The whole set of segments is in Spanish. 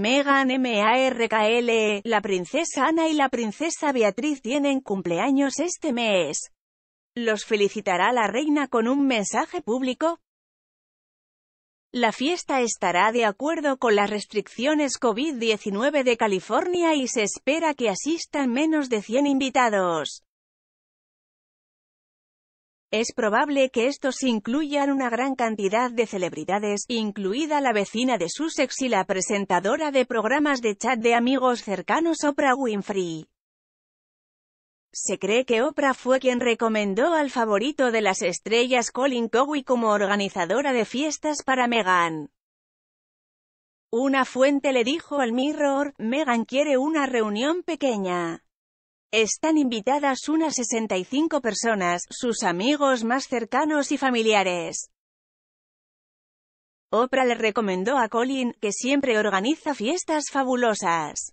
Megan MARKL, la princesa Ana y la princesa Beatriz tienen cumpleaños este mes. Los felicitará la reina con un mensaje público. La fiesta estará de acuerdo con las restricciones COVID-19 de California y se espera que asistan menos de 100 invitados. Es probable que estos incluyan una gran cantidad de celebridades, incluida la vecina de Sussex y la presentadora de programas de chat de amigos cercanos Oprah Winfrey. Se cree que Oprah fue quien recomendó al favorito de las estrellas Colin Cowie como organizadora de fiestas para Meghan. Una fuente le dijo al Mirror, Meghan quiere una reunión pequeña. Están invitadas unas 65 personas, sus amigos más cercanos y familiares. Oprah le recomendó a Colin, que siempre organiza fiestas fabulosas.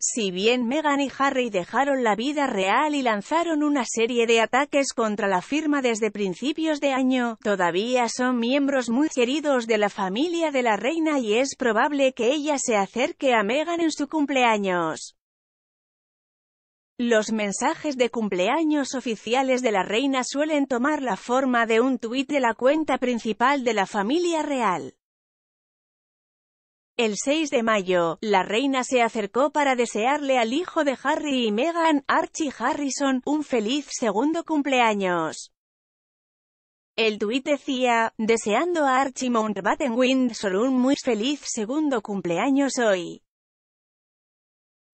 Si bien Meghan y Harry dejaron la vida real y lanzaron una serie de ataques contra la firma desde principios de año, todavía son miembros muy queridos de la familia de la reina y es probable que ella se acerque a Meghan en su cumpleaños. Los mensajes de cumpleaños oficiales de la reina suelen tomar la forma de un tuit de la cuenta principal de la familia real. El 6 de mayo, la reina se acercó para desearle al hijo de Harry y Meghan, Archie Harrison, un feliz segundo cumpleaños. El tuit decía, deseando a Archie Mountbatten solo un muy feliz segundo cumpleaños hoy.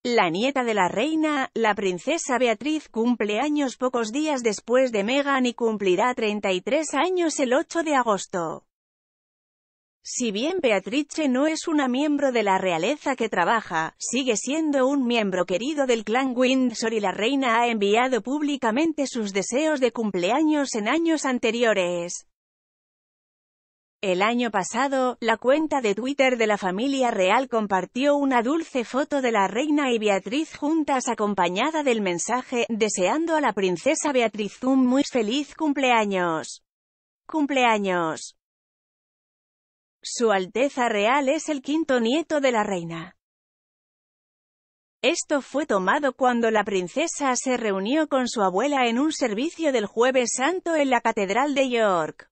La nieta de la reina, la princesa Beatriz, cumple años pocos días después de Meghan y cumplirá 33 años el 8 de agosto. Si bien Beatrice no es una miembro de la realeza que trabaja, sigue siendo un miembro querido del clan Windsor y la reina ha enviado públicamente sus deseos de cumpleaños en años anteriores. El año pasado, la cuenta de Twitter de la familia real compartió una dulce foto de la reina y Beatriz juntas acompañada del mensaje, deseando a la princesa Beatriz un muy feliz cumpleaños. Cumpleaños. Su Alteza Real es el quinto nieto de la reina. Esto fue tomado cuando la princesa se reunió con su abuela en un servicio del Jueves Santo en la Catedral de York.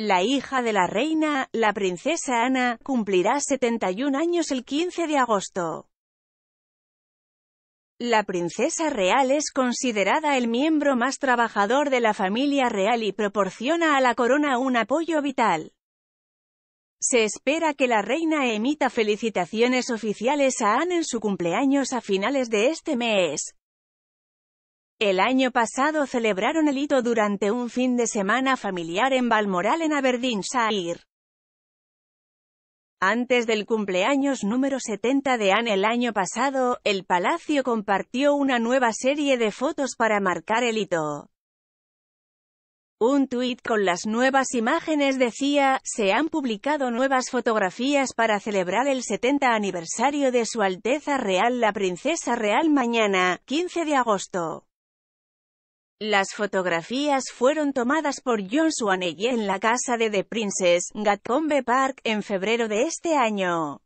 La hija de la reina, la princesa Ana, cumplirá 71 años el 15 de agosto. La princesa real es considerada el miembro más trabajador de la familia real y proporciona a la corona un apoyo vital. Se espera que la reina emita felicitaciones oficiales a Ana en su cumpleaños a finales de este mes. El año pasado celebraron el hito durante un fin de semana familiar en Balmoral en Aberdeenshire. Antes del cumpleaños número 70 de Anne el año pasado, el palacio compartió una nueva serie de fotos para marcar el hito. Un tuit con las nuevas imágenes decía, se han publicado nuevas fotografías para celebrar el 70 aniversario de Su Alteza Real la Princesa Real mañana, 15 de agosto. Las fotografías fueron tomadas por John Swaney en la casa de The Princess, Gatcombe Park, en febrero de este año.